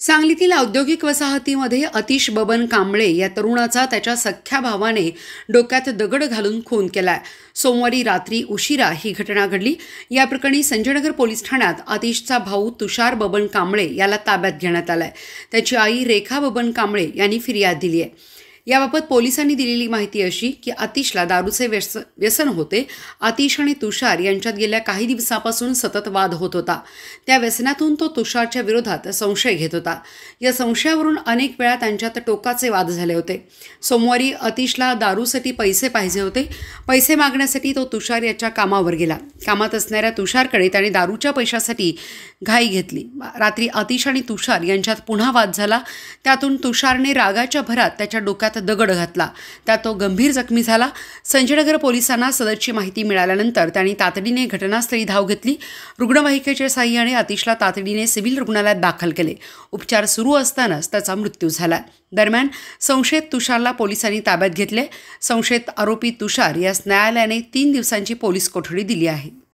सांगलीतील औद्योगिक वसाहतीमध्ये अतिश बबन कांबळे या तरुणाचा त्याच्या सख्ख्या भावाने डोक्यात दगड घालून खून केलाय सोमवारी रात्री उशिरा ही घटना घडली या प्रकरणी संजयनगर पोलीस ठाण्यात अतिशचा भाऊ तुषार बबन कांबळे याला ताब्यात घेण्यात आलाय त्याची आई रेखा बबन कांबळे यांनी फिर्याद दिली आहे याबाबत पोलिसांनी दिलेली माहिती अशी की आतिशला दारूचे व्यसन होते आतिश आणि तुषार यांच्यात गेल्या काही दिवसापासून सतत वाद होत होता त्या व्यसनातून तो तुषारच्या विरोधात संशय घेत होता या संशयावरून अनेक वेळा त्यांच्यात टोकाचे वाद झाले होते सोमवारी अतिशला दारूसाठी पैसे पाहिजे होते पैसे मागण्यासाठी तो तुषार याच्या कामावर गेला कामात असणाऱ्या तुषारकडे त्याने दारूच्या पैशासाठी घाई घेतली रात्री अतिश आणि तुषार यांच्यात पुन्हा वाद झाला त्यातून तुषारने रागाच्या भरात त्याच्या डोक्यात दगड घातला त्यात तो गंभीर जखमी झाला संजयनगर पोलिसांना सदरची माहिती मिळाल्यानंतर त्यांनी तातडीने घटनास्थळी धाव घेतली रुग्णवाहिकेच्या साह्याने अतिशला तातडीने सिव्हिल रुग्णालयात दाखल केले उपचार सुरू असतानाच त्याचा मृत्यू झाला दरम्यान संशयित तुषारला पोलिसांनी ताब्यात घेतले संशयित आरोपी तुषार यास न्यायालयाने तीन दिवसांची पोलीस कोठडी दिली आहे